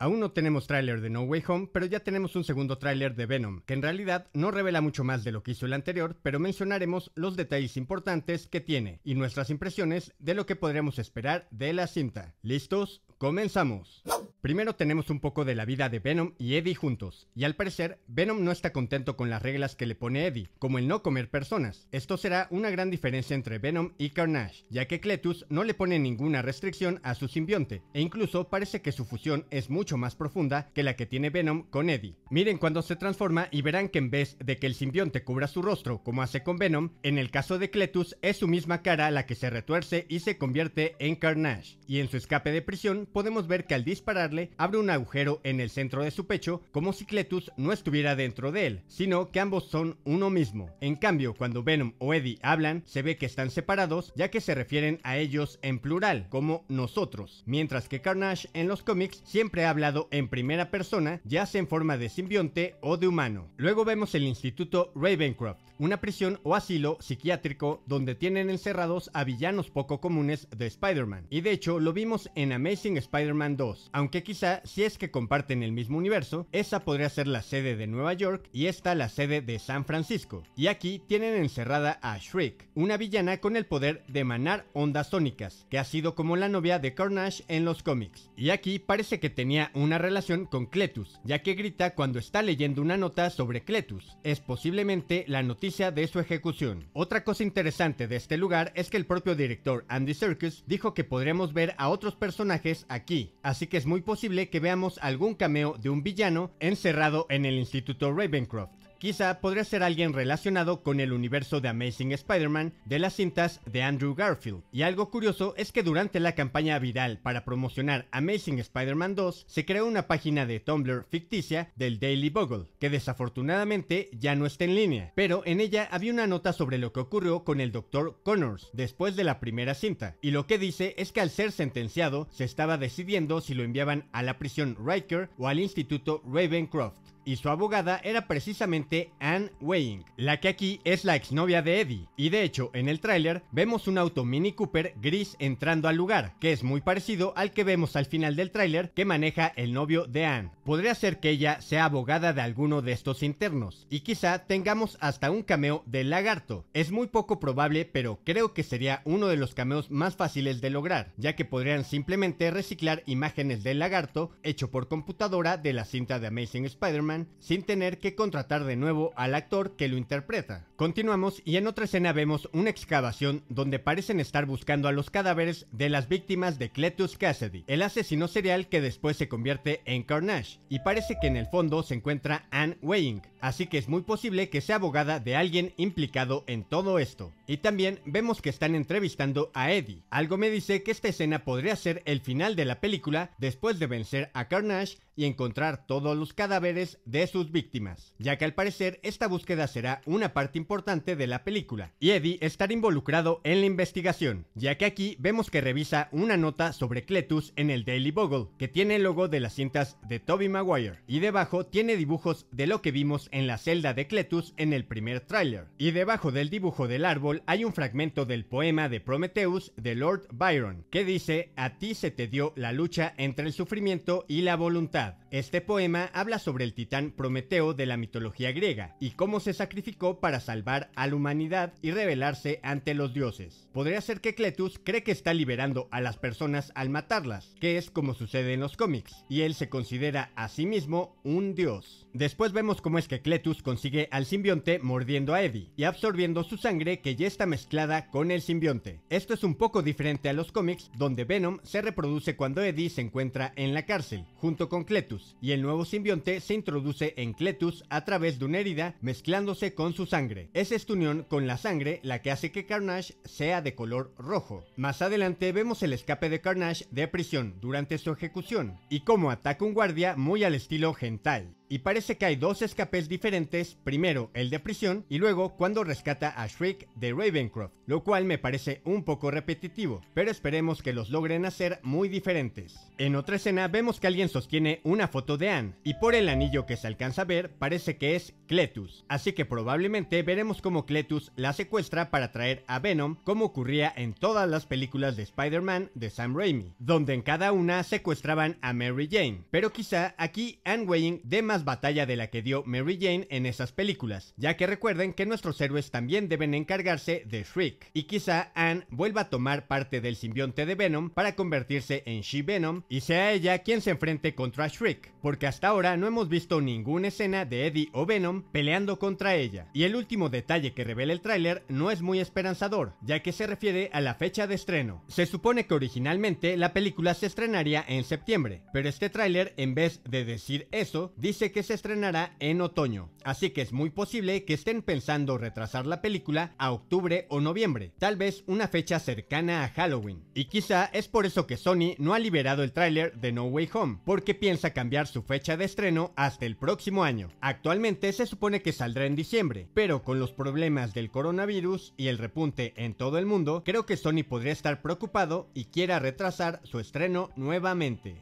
Aún no tenemos tráiler de No Way Home, pero ya tenemos un segundo tráiler de Venom, que en realidad no revela mucho más de lo que hizo el anterior, pero mencionaremos los detalles importantes que tiene y nuestras impresiones de lo que podremos esperar de la cinta. ¿Listos? ¡Comenzamos! Primero tenemos un poco de la vida de Venom y Eddie juntos, y al parecer Venom no está contento con las reglas que le pone Eddie, como el no comer personas. Esto será una gran diferencia entre Venom y Carnage, ya que Cletus no le pone ninguna restricción a su simbionte, e incluso parece que su fusión es mucho más profunda que la que tiene Venom con Eddie. Miren cuando se transforma y verán que en vez de que el simbionte cubra su rostro como hace con Venom, en el caso de Cletus es su misma cara la que se retuerce y se convierte en Carnage, y en su escape de prisión podemos ver que al disparar abre un agujero en el centro de su pecho como si Cletus no estuviera dentro de él, sino que ambos son uno mismo. En cambio, cuando Venom o Eddie hablan, se ve que están separados ya que se refieren a ellos en plural, como nosotros, mientras que Carnage en los cómics siempre ha hablado en primera persona, ya sea en forma de simbionte o de humano. Luego vemos el Instituto Ravencroft, una prisión o asilo psiquiátrico donde tienen encerrados a villanos poco comunes de Spider-Man, y de hecho lo vimos en Amazing Spider-Man 2, aunque quizá, si es que comparten el mismo universo, esa podría ser la sede de Nueva York y esta la sede de San Francisco. Y aquí tienen encerrada a Shriek, una villana con el poder de manar ondas sónicas, que ha sido como la novia de Carnage en los cómics. Y aquí parece que tenía una relación con Cletus, ya que grita cuando está leyendo una nota sobre Cletus. Es posiblemente la noticia de su ejecución. Otra cosa interesante de este lugar es que el propio director Andy Serkis dijo que podríamos ver a otros personajes aquí, así que es muy posible que veamos algún cameo de un villano encerrado en el Instituto Ravencroft. Quizá podría ser alguien relacionado con el universo de Amazing Spider-Man de las cintas de Andrew Garfield. Y algo curioso es que durante la campaña viral para promocionar Amazing Spider-Man 2 se creó una página de Tumblr ficticia del Daily Bugle, que desafortunadamente ya no está en línea, pero en ella había una nota sobre lo que ocurrió con el Dr. Connors después de la primera cinta, y lo que dice es que al ser sentenciado se estaba decidiendo si lo enviaban a la prisión Riker o al Instituto Ravencroft y su abogada era precisamente Anne Weying. la que aquí es la exnovia de Eddie. Y de hecho, en el tráiler vemos un auto Mini Cooper gris entrando al lugar, que es muy parecido al que vemos al final del tráiler que maneja el novio de Anne. Podría ser que ella sea abogada de alguno de estos internos, y quizá tengamos hasta un cameo del lagarto. Es muy poco probable, pero creo que sería uno de los cameos más fáciles de lograr, ya que podrían simplemente reciclar imágenes del lagarto hecho por computadora de la cinta de Amazing Spider-Man sin tener que contratar de nuevo al actor que lo interpreta. Continuamos y en otra escena vemos una excavación donde parecen estar buscando a los cadáveres de las víctimas de Cletus Cassidy, el asesino serial que después se convierte en Carnage, y parece que en el fondo se encuentra Anne Weying, así que es muy posible que sea abogada de alguien implicado en todo esto. Y también vemos que están entrevistando a Eddie. Algo me dice que esta escena podría ser el final de la película después de vencer a Carnage y encontrar todos los cadáveres de sus víctimas, ya que al parecer esta búsqueda será una parte importante de la película, y Eddie estará involucrado en la investigación, ya que aquí vemos que revisa una nota sobre Cletus en el Daily Bogle... que tiene el logo de las cintas de Toby Maguire, y debajo tiene dibujos de lo que vimos en la celda de Cletus en el primer tráiler, y debajo del dibujo del árbol hay un fragmento del poema de Prometheus de Lord Byron, que dice, a ti se te dio la lucha entre el sufrimiento y la voluntad, este poema habla sobre el titán Prometeo de la mitología griega y cómo se sacrificó para salvar a la humanidad y rebelarse ante los dioses. Podría ser que Cletus cree que está liberando a las personas al matarlas, que es como sucede en los cómics, y él se considera a sí mismo un dios. Después vemos cómo es que Cletus consigue al simbionte mordiendo a Eddie y absorbiendo su sangre que ya está mezclada con el simbionte. Esto es un poco diferente a los cómics donde Venom se reproduce cuando Eddie se encuentra en la cárcel, junto con Cletus y el nuevo simbionte se introduce en Cletus a través de una herida mezclándose con su sangre. Es esta unión con la sangre la que hace que Carnage sea de color rojo. Más adelante vemos el escape de Carnage de prisión durante su ejecución y cómo ataca un guardia muy al estilo Gentile. Y parece que hay dos escapes diferentes, primero el de prisión y luego cuando rescata a Shriek de Ravencroft lo cual me parece un poco repetitivo, pero esperemos que los logren hacer muy diferentes. En otra escena vemos que alguien sostiene una foto de Anne, y por el anillo que se alcanza a ver parece que es Cletus, así que probablemente veremos cómo Cletus la secuestra para traer a Venom, como ocurría en todas las películas de Spider-Man de Sam Raimi, donde en cada una secuestraban a Mary Jane, pero quizá aquí Anne Wayne dé más batalla de la que dio Mary Jane en esas películas, ya que recuerden que nuestros héroes también deben encargarse de Shriek, y quizá Anne vuelva a tomar parte del simbionte de Venom para convertirse en She-Venom y sea ella quien se enfrente contra Shriek, porque hasta ahora no hemos visto ninguna escena de Eddie o Venom peleando contra ella. Y el último detalle que revela el tráiler no es muy esperanzador, ya que se refiere a la fecha de estreno. Se supone que originalmente la película se estrenaría en septiembre, pero este tráiler en vez de decir eso, dice que se estrenará en otoño, así que es muy posible que estén pensando retrasar la película a octubre o noviembre tal vez una fecha cercana a Halloween. Y quizá es por eso que Sony no ha liberado el tráiler de No Way Home, porque piensa cambiar su fecha de estreno hasta el próximo año. Actualmente se supone que saldrá en diciembre, pero con los problemas del coronavirus y el repunte en todo el mundo, creo que Sony podría estar preocupado y quiera retrasar su estreno nuevamente.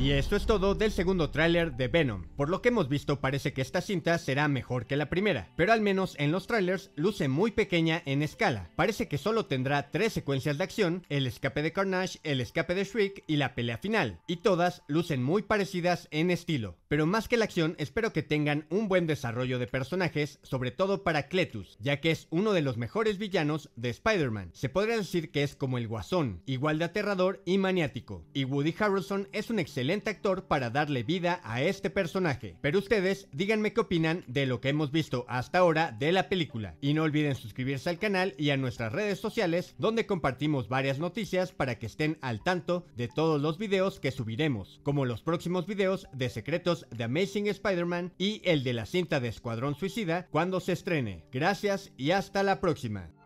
Y esto es todo del segundo tráiler de Venom, por lo que hemos visto parece que esta cinta será mejor que la primera, pero al menos en los trailers luce muy pequeña en escala, parece que solo tendrá tres secuencias de acción, el escape de Carnage, el escape de Shriek y la pelea final, y todas lucen muy parecidas en estilo, pero más que la acción espero que tengan un buen desarrollo de personajes, sobre todo para Cletus, ya que es uno de los mejores villanos de Spider-Man, se podría decir que es como el guasón, igual de aterrador y maniático, y Woody Harrelson es un excelente actor para darle vida a este personaje. Pero ustedes díganme qué opinan de lo que hemos visto hasta ahora de la película. Y no olviden suscribirse al canal y a nuestras redes sociales donde compartimos varias noticias para que estén al tanto de todos los videos que subiremos, como los próximos videos de secretos de Amazing Spider-Man y el de la cinta de Escuadrón Suicida cuando se estrene. Gracias y hasta la próxima.